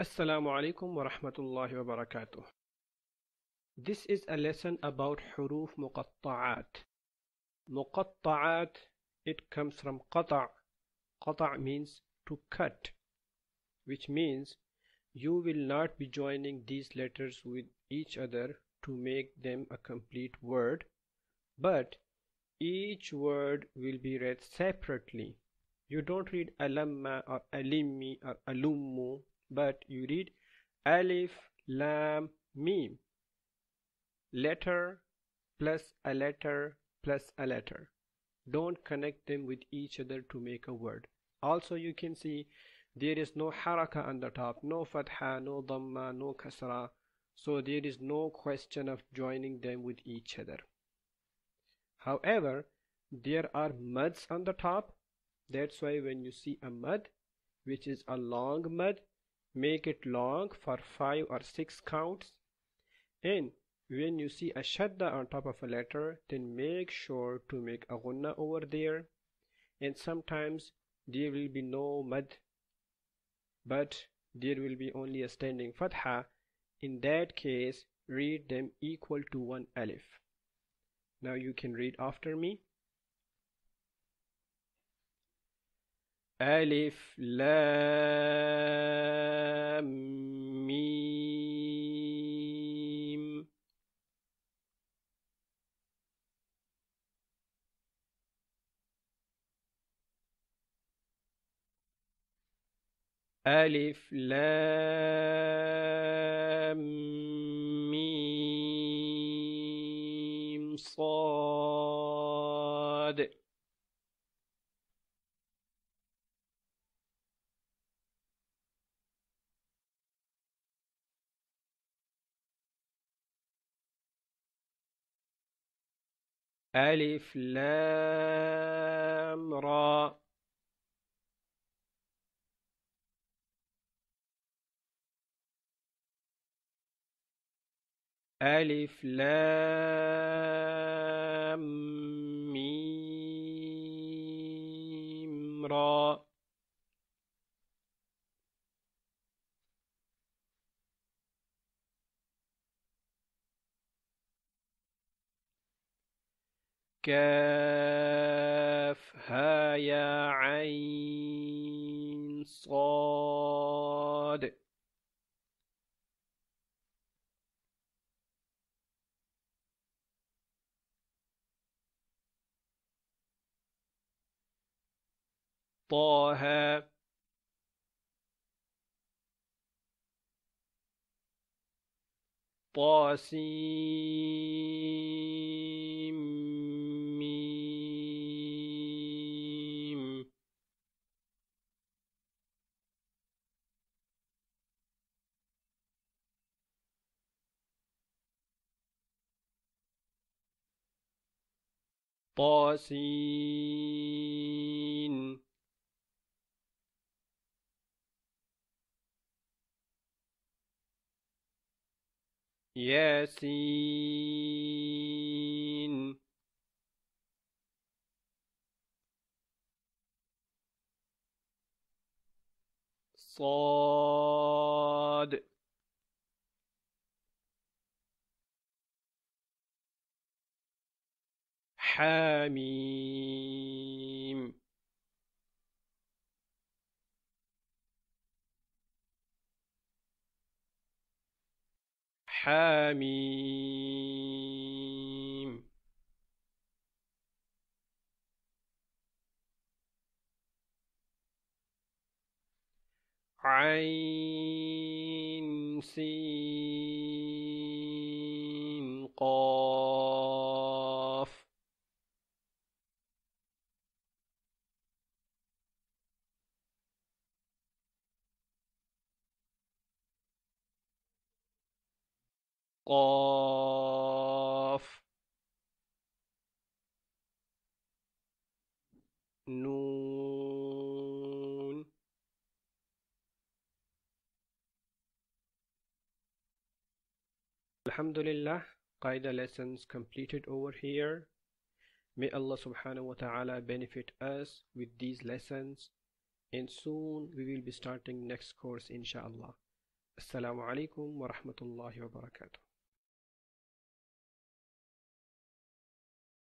Assalamu alaikum wa rahmatullahi wa barakatuh. This is a lesson about حروف muqatta'at. Muqatta'at, it comes from قطع. قطع means to cut, which means you will not be joining these letters with each other to make them a complete word, but each word will be read separately. You don't read alamma or alimmi or alummu but you read alif lam mim letter plus a letter plus a letter don't connect them with each other to make a word also you can see there is no haraka on the top no fatha no dhamma no kasra so there is no question of joining them with each other however there are muds on the top that's why when you see a mud which is a long mud make it long for 5 or 6 counts and when you see a shadda on top of a letter then make sure to make a gunna over there and sometimes there will be no madh, but there will be only a standing fatha in that case read them equal to one alif now you can read after me ألف لام ميم ألف لام ميم صاد ألف لام را ألف لام كافها يا عين صاد طه طاسين طاسين ياسين صاد حميم حميم عين سين قاف قاف نون Alhamdulillah, Qaida lessons completed over here. May Allah subhanahu wa ta'ala benefit us with these lessons and soon we will be starting next course inshallah. Assalamu alaikum wa rahmatullahi wa barakatuh.